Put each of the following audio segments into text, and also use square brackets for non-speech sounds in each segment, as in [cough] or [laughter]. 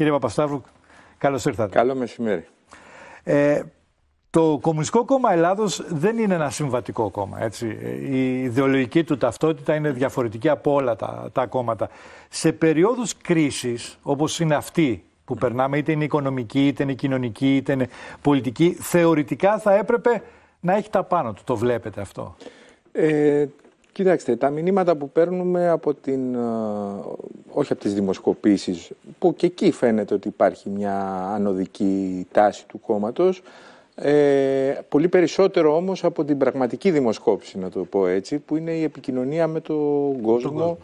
Κύριε Παπασταύρου, καλώς ήρθατε. Καλό μεσημέρι. Ε, το Κομμουνιστικό Κόμμα Ελλάδος δεν είναι ένα συμβατικό κόμμα. Έτσι. Η ιδεολογική του ταυτότητα είναι διαφορετική από όλα τα, τα κόμματα. Σε περιόδους κρίσης, όπως είναι αυτή που περνάμε, είτε είναι οικονομική, είτε είναι κοινωνική, είτε είναι πολιτική, θεωρητικά θα έπρεπε να έχει τα πάνω του. Το βλέπετε αυτό. Ε, Κοιτάξτε, τα μηνύματα που παίρνουμε από την, ε, όχι από τις δημοσκοπήσεις, που και εκεί φαίνεται ότι υπάρχει μια ανωδική τάση του κόμματος, ε, πολύ περισσότερο όμως από την πραγματική δημοσκόπηση, να το πω έτσι, που είναι η επικοινωνία με τον κόσμο.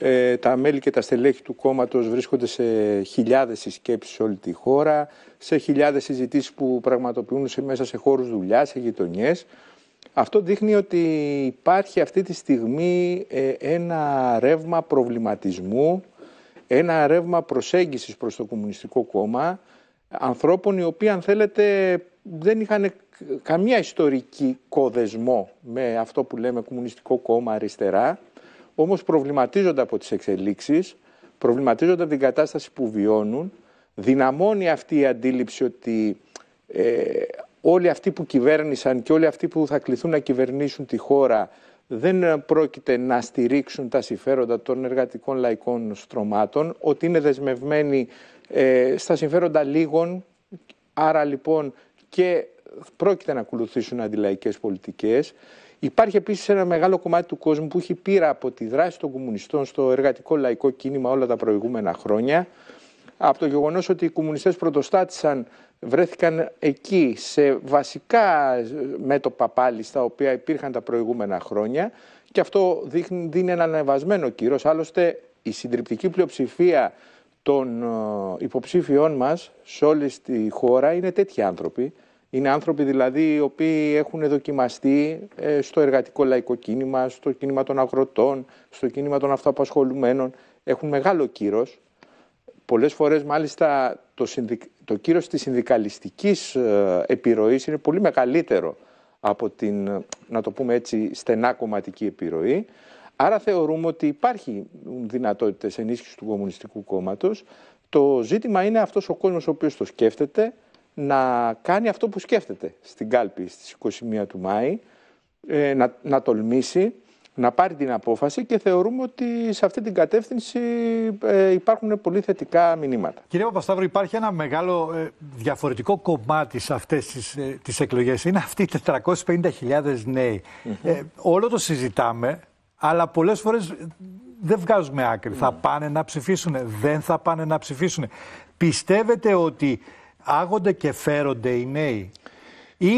Ε, τα μέλη και τα στελέχη του κόμματος βρίσκονται σε χιλιάδες συσκέψεις σε όλη τη χώρα, σε χιλιάδες συζητήσεις που πραγματοποιούν σε, μέσα σε χώρους δουλειάς, σε γειτονιές. Αυτό δείχνει ότι υπάρχει αυτή τη στιγμή ε, ένα ρεύμα προβληματισμού, ένα ρεύμα προσέγγισης προς το Κομμουνιστικό Κόμμα, ανθρώπων οι οποίοι αν θέλετε δεν είχαν καμία ιστορική κοδεσμό με αυτό που λέμε Κομμουνιστικό Κόμμα αριστερά, όμως προβληματίζονται από τις εξελίξεις, προβληματίζονται από την κατάσταση που βιώνουν, δυναμώνει αυτή η αντίληψη ότι ε, όλοι αυτοί που κυβέρνησαν και όλοι αυτοί που θα κληθούν να κυβερνήσουν τη χώρα δεν πρόκειται να στηρίξουν τα συμφέροντα των εργατικών λαϊκών στρωμάτων, ότι είναι δεσμευμένοι ε, στα συμφέροντα λίγων, άρα λοιπόν και πρόκειται να ακολουθήσουν αντιλαϊκές πολιτικές. Υπάρχει επίσης ένα μεγάλο κομμάτι του κόσμου που έχει πείρα από τη δράση των κομμουνιστών στο εργατικό λαϊκό κίνημα όλα τα προηγούμενα χρόνια, από το γεγονός ότι οι κομμουνιστές πρωτοστάτησαν βρέθηκαν εκεί σε βασικά μέτωπα πάλι στα οποία υπήρχαν τα προηγούμενα χρόνια και αυτό δείχνει, δίνει ένα ανεβασμένο κύρος. Άλλωστε η συντριπτική πλειοψηφία των ε, υποψήφιών μας σε όλη τη χώρα είναι τέτοιοι άνθρωποι. Είναι άνθρωποι δηλαδή οι οποίοι έχουν δοκιμαστεί ε, στο εργατικό λαϊκό κίνημα, στο κίνημα των αγροτών, στο κίνημα των αυτοαπασχολουμένων. Έχουν μεγάλο κύρος. Πολλές φορές μάλιστα το συνδικ το κύρος της συνδικαλιστικής ε, επιρροής είναι πολύ μεγαλύτερο από την, ε, να το πούμε έτσι, στενά κομματική επιρροή. Άρα θεωρούμε ότι υπάρχει δυνατότητες ενίσχυσης του Κομμουνιστικού Κόμματος. Το ζήτημα είναι αυτός ο κόσμος ο οποίος το σκέφτεται να κάνει αυτό που σκέφτεται στην κάλπη στις 21 του Μάη, ε, να τολμήσει, να πάρει την απόφαση και θεωρούμε ότι σε αυτή την κατεύθυνση ε, υπάρχουν πολύ θετικά μηνύματα. Κύριε Παπασταύρο, υπάρχει ένα μεγάλο ε, διαφορετικό κομμάτι σε αυτές τις, ε, τις εκλογές. Είναι αυτοί οι 450.000 νεοι όλο το συζητάμε, αλλά πολλές φορές δεν βγάζουμε άκρη. Θα πάνε να ψηφίσουν, δεν θα πάνε να ψηφίσουν. Πιστεύετε ότι άγονται και φέρονται οι νέοι ή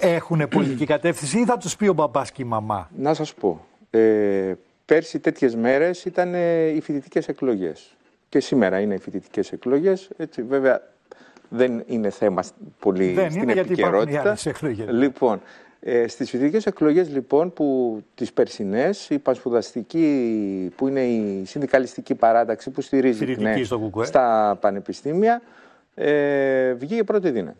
έχουν πολιτική [clears throat] κατεύθυνση ή θα τους πει ο μπαμπάς και η μαμά. Να σας πω. Ε, πέρσι τέτοιες μέρες ήταν ε, οι φοιτητικές εκλογές. Και σήμερα είναι οι φοιτητικές εκλογές. Έτσι, βέβαια δεν είναι θέμα πολύ δεν στην είναι, επικαιρότητα. λοιπόν, ε, στις φοιτητικές εκλογές λοιπόν που τις περσινές η πανσπουδαστική που είναι η συνδικαλιστική παράταξη που στηρίζει ναι, στα πανεπιστήμια ε, βγήκε πρώτη δύναμη.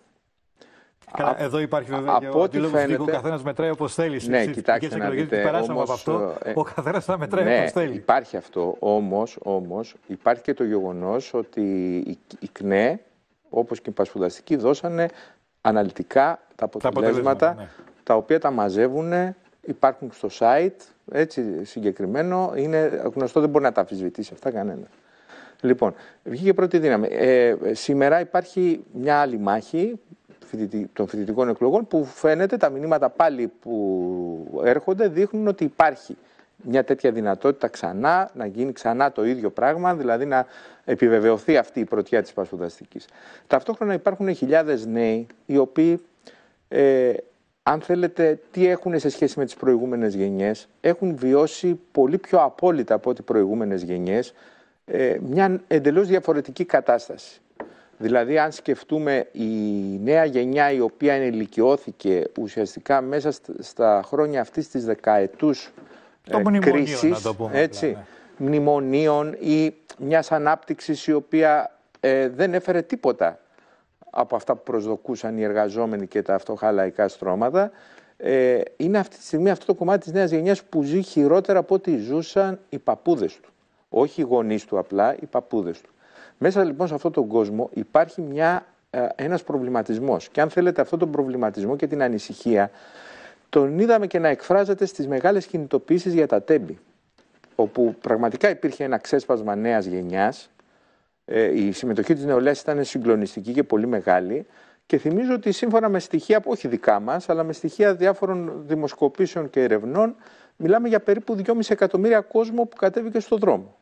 Καλά, εδώ υπάρχει βέβαια από ναι, και ο αντίλογο φαίνεται... ο καθένας μετράει όπως θέλει. Ναι, Εσείς, κοιτάξτε να δείτε. όμως, από αυτό. Ε... Ο καθένας θα μετράει ναι, όπως θέλει. Υπάρχει αυτό. Όμως όμως, υπάρχει και το γεγονός ότι η, η ΚΝΕ, όπως και η Πασπουδαστική, δώσανε αναλυτικά τα αποτελέσματα, τα, ναι. τα οποία τα μαζεύουν, υπάρχουν στο site. Έτσι συγκεκριμένο, είναι γνωστό, δεν μπορεί να τα αφισβητήσει αυτά κανένα. Λοιπόν, βγήκε πρώτη δύναμη. Ε, σήμερα υπάρχει μια άλλη μάχη των φοιτητικών εκλογών που φαίνεται τα μηνύματα πάλι που έρχονται δείχνουν ότι υπάρχει μια τέτοια δυνατότητα ξανά, να γίνει ξανά το ίδιο πράγμα, δηλαδή να επιβεβαιωθεί αυτή η πρωτιά της πασποδαστικής. Ταυτόχρονα υπάρχουν χιλιάδες νέοι οι οποίοι, ε, αν θέλετε, τι έχουν σε σχέση με τις προηγούμενες γενιές, έχουν βιώσει πολύ πιο απόλυτα από ό,τι προηγούμενες γενιές, ε, μια εντελώς διαφορετική κατάσταση. Δηλαδή, αν σκεφτούμε η νέα γενιά η οποία ενηλικιώθηκε ουσιαστικά μέσα στα χρόνια αυτής της δεκαετούς κρίση, ε, κρίσης, έτσι, ναι. μνημονίων ή μιας ανάπτυξης η μια αναπτυξη η οποια ε, δεν έφερε τίποτα από αυτά που προσδοκούσαν οι εργαζόμενοι και τα αυτοχαλαϊκά στρώματα, ε, είναι αυτή τη στιγμή αυτό το κομμάτι της νέας γενιάς που ζει χειρότερα από ό,τι ζούσαν οι παππούδες του. Όχι οι του απλά, οι παππούδες του. Μέσα λοιπόν σε αυτόν τον κόσμο υπάρχει μια, ε, ένας προβληματισμός και αν θέλετε αυτόν τον προβληματισμό και την ανησυχία τον είδαμε και να εκφράζεται στις μεγάλες κινητοποίησεις για τα τέμπη όπου πραγματικά υπήρχε ένα ξέσπασμα νέας γενιάς ε, η συμμετοχή της νεολαίας ήταν συγκλονιστική και πολύ μεγάλη και θυμίζω ότι σύμφωνα με στοιχεία, που όχι δικά μας, αλλά με στοιχεία διάφορων δημοσκοπήσεων και ερευνών, μιλάμε για περίπου 2,5 εκατομμύρια κόσμο που κατέβηκε στο δρόμο.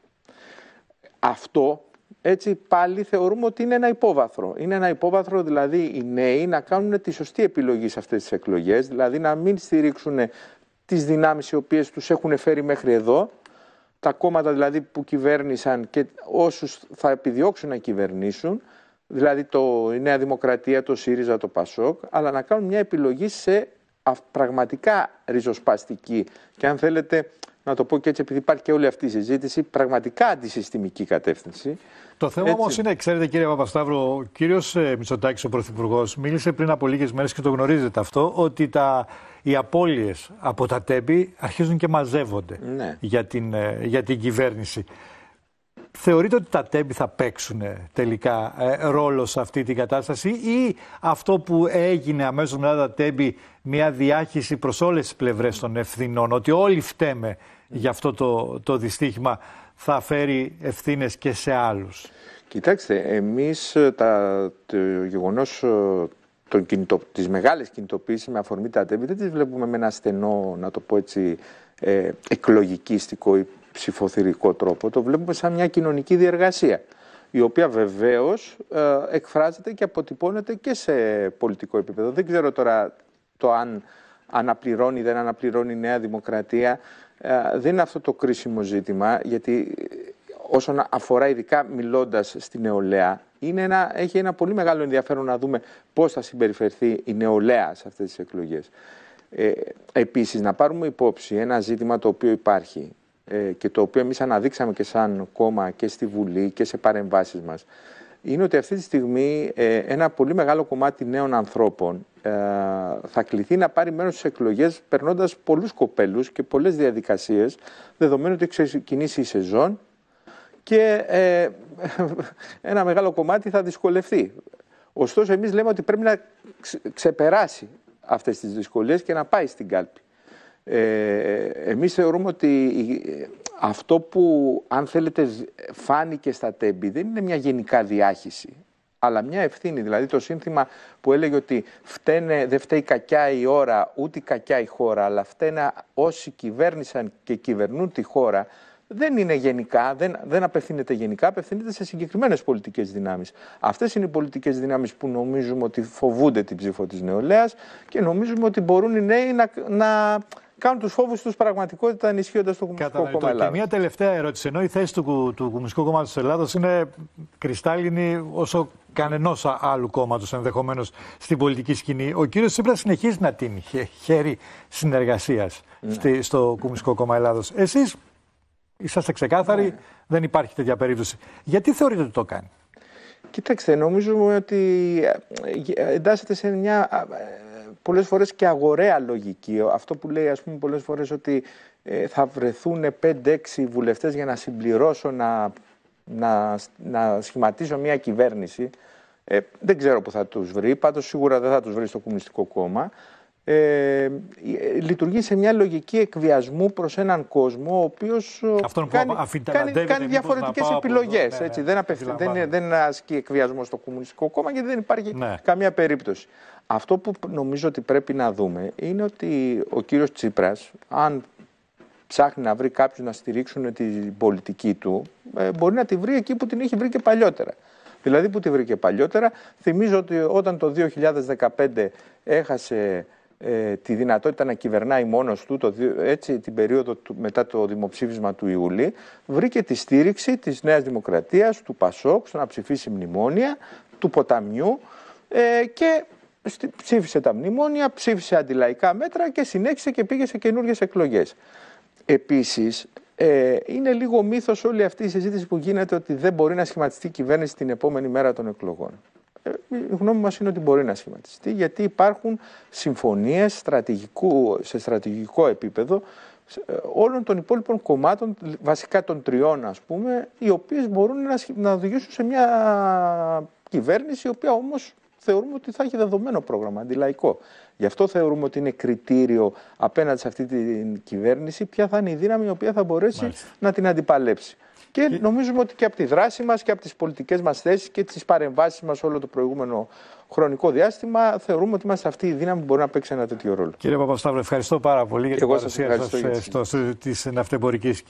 Αυτό έτσι πάλι θεωρούμε ότι είναι ένα υπόβαθρο. Είναι ένα υπόβαθρο δηλαδή οι νέοι να κάνουν τη σωστή επιλογή σε αυτές τις εκλογές, δηλαδή να μην στηρίξουν τις δυνάμεις οι οποίες τους έχουν φέρει μέχρι εδώ, τα κόμματα δηλαδή που κυβέρνησαν και όσους θα επιδιώξουν να κυβερνήσουν, δηλαδή το, η Νέα Δημοκρατία, το ΣΥΡΙΖΑ, το ΠΑΣΟΚ, αλλά να κάνουν μια επιλογή σε πραγματικά ριζοσπαστική και αν θέλετε να το πω και έτσι, επειδή υπάρχει και όλη αυτή η συζήτηση, πραγματικά αντισυστημική κατεύθυνση. Το θέμα όμως είναι, ξέρετε κύριε Παπασταύρο, ο κύριος ε, Μητσοτάκης, ο Πρωθυπουργός, μίλησε πριν από λίγες μέρες και το γνωρίζετε αυτό, ότι τα, οι απώλειες από τα τέμπη αρχίζουν και μαζεύονται ναι. για, την, ε, για την κυβέρνηση. Θεωρείτε ότι τα τέμπη θα παίξουν ε, τελικά ε, ρόλο σε αυτή την κατάσταση ή αυτό που έγινε αμέσως μετά τα τέμπη μια διάχυση προς όλες τις πλευρές των ευθυνών, ότι όλοι φταίμε για αυτό το, το δυστύχημα θα φέρει ευθύνες και σε άλλους. Κοιτάξτε, εμείς ε, τα, το γεγονός κινητο, της μεγάλες με αφορμή τα τέμπη δεν τις βλέπουμε με ένα στενό, να το πω έτσι, ε, εκλογικίστικο ψηφοθυρικό τρόπο, το βλέπουμε σαν μια κοινωνική διεργασία, η οποία βεβαίως ε, εκφράζεται και αποτυπώνεται και σε πολιτικό επίπεδο. Δεν ξέρω τώρα το αν αναπληρώνει ή δεν αναπληρώνει η Νέα Δημοκρατία. Ε, δεν είναι αυτό το κρίσιμο ζήτημα, γιατί ε, όσον αφορά ειδικά μιλώντας στη νεολαία, είναι ένα, έχει ένα πολύ μεγάλο ενδιαφέρον να δούμε πώς θα συμπεριφερθεί η νεολαία σε αυτές τις εκλογές. Ε, επίσης, να πάρουμε υπόψη ένα ζήτημα το οποίο υπάρχει ε, και το οποίο εμείς αναδείξαμε και σαν κόμμα και στη Βουλή και σε παρεμβάσεις μας, είναι ότι αυτή τη στιγμή ε, ένα πολύ μεγάλο κομμάτι νέων ανθρώπων ε, θα κληθεί να πάρει μέρος στις εκλογές περνώντας πολλούς κοπέλους και πολλές διαδικασίες, δεδομένου ότι ξεκινήσει η σεζόν και [laughs] ένα μεγάλο κομμάτι θα δυσκολευτεί. Ωστόσο, εμείς λέμε ότι πρέπει να ξεπεράσει αυτές τις δυσκολίες και να πάει στην κάλπη. Ε, εμείς θεωρούμε ότι αυτό που, αν θέλετε, φάνηκε στα τέμπη δεν είναι μια γενικά διάχυση, αλλά μια ευθύνη. Δηλαδή το σύνθημα που έλεγε ότι φταίνε, δεν φταίει κακιά η ώρα, ούτε κακιά η χώρα, αλλά φταίνε όσοι κυβέρνησαν και κυβερνούν τη χώρα, δεν είναι γενικά, δεν, δεν απευθύνεται γενικά, απευθύνεται σε συγκεκριμένες πολιτικές δυνάμεις. Αυτές είναι οι πολιτικές δυνάμεις που νομίζουμε ότι φοβούνται την ψήφο της νεολαίας και νομίζουμε ότι μπορούν οι νέοι να, να κάνουν τους φόβους τους πραγματικότητα ενισχύοντας το Κομμουνιστικό Κόμμα Ελλάδα. Και μια τελευταία ερώτηση. Ενώ η θέση του, του Κομμουνιστικού Κόμματος της Ελλάδα είναι κρυστάλλινη όσο κανενός άλλου κόμματος ενδεχομένως στην πολιτική σκηνή. Ο κύριος Τσίπρας συνεχίζει να τίνει χέρι συνεργασίας ναι. στο Κομμουνιστικό Κόμμα Ελλάδος. Εσείς είσαστε ξεκάθαροι, ναι. δεν υπάρχει τέτοια περίπτωση. Γιατί θεωρείτε ότι το κάνει. Κοιτάξτε, νομίζουμε ότι ε, ε, εντάσσεται σε μια ε, πολλές φορές και αγοραία λογική. Αυτό που λέει, ας πούμε, πολλές φορές ότι ε, θα βρεθούν 5-6 βουλευτές για να συμπληρώσω, να, να, να σχηματίσω μια κυβέρνηση. Ε, δεν ξέρω που θα τους βρει, πάντως σίγουρα δεν θα τους βρει στο Κομμουνιστικό Κόμμα. Ε, λειτουργεί σε μια λογική εκβιασμού προς έναν κόσμο ο οποίος ε, κάνει, κάνει, διαφορετικές επιλογές. Ναι, ναι, δεν, δεν, δεν ασκεί εκβιασμό στο Κομμουνιστικό Κόμμα γιατί δεν υπάρχει ναι. καμία περίπτωση. Αυτό που νομίζω ότι πρέπει να δούμε είναι ότι ο κύριος Τσίπρας, αν ψάχνει να βρει κάποιους να στηρίξουν την πολιτική του, ε, μπορεί να τη βρει εκεί που την έχει βρει και παλιότερα. Δηλαδή που τη βρήκε παλιότερα. Θυμίζω ότι όταν το 2015 έχασε ε, τη δυνατότητα να κυβερνάει μόνος του το, έτσι, την περίοδο μετά το δημοψήφισμα του Ιούλη βρήκε τη στήριξη της Νέας Δημοκρατίας, του Πασόκ, στο να ψηφίσει μνημόνια, του Ποταμιού ε, και ψήφισε τα μνημόνια, ψήφισε αντιλαϊκά μέτρα και συνέχισε και πήγε σε καινούριε εκλογές. Επίσης, ε, είναι λίγο μύθος όλη αυτή η συζήτηση που γίνεται ότι δεν μπορεί να σχηματιστεί η κυβέρνηση την επόμενη μέρα των εκλογών. Ε, η γνώμη μας είναι ότι μπορεί να σχηματιστεί, γιατί υπάρχουν συμφωνίες σε στρατηγικό επίπεδο ε, όλων των υπόλοιπων κομμάτων, βασικά των τριών ας πούμε, οι οποίες μπορούν να, να οδηγήσουν σε μια κυβέρνηση η οποία όμως θεωρούμε ότι θα έχει δεδομένο πρόγραμμα, αντιλαϊκό. Γι' αυτό θεωρούμε ότι είναι κριτήριο απέναντι σε αυτή την κυβέρνηση ποια θα είναι η δύναμη η οποία θα μπορέσει να την αντιπαλέψει. Και ε, νομίζουμε ότι και από τη δράση μας και από τις πολιτικές μας θέσεις και τις παρεμβάσεις μας όλο το προηγούμενο χρονικό διάστημα θεωρούμε ότι είμαστε αυτή η δύναμη που μπορεί να παίξει ένα τέτοιο ρόλο. Κύριε Παπασταύρου, ευχαριστώ πάρα πολύ για την παρουσία σας στο στούντιο της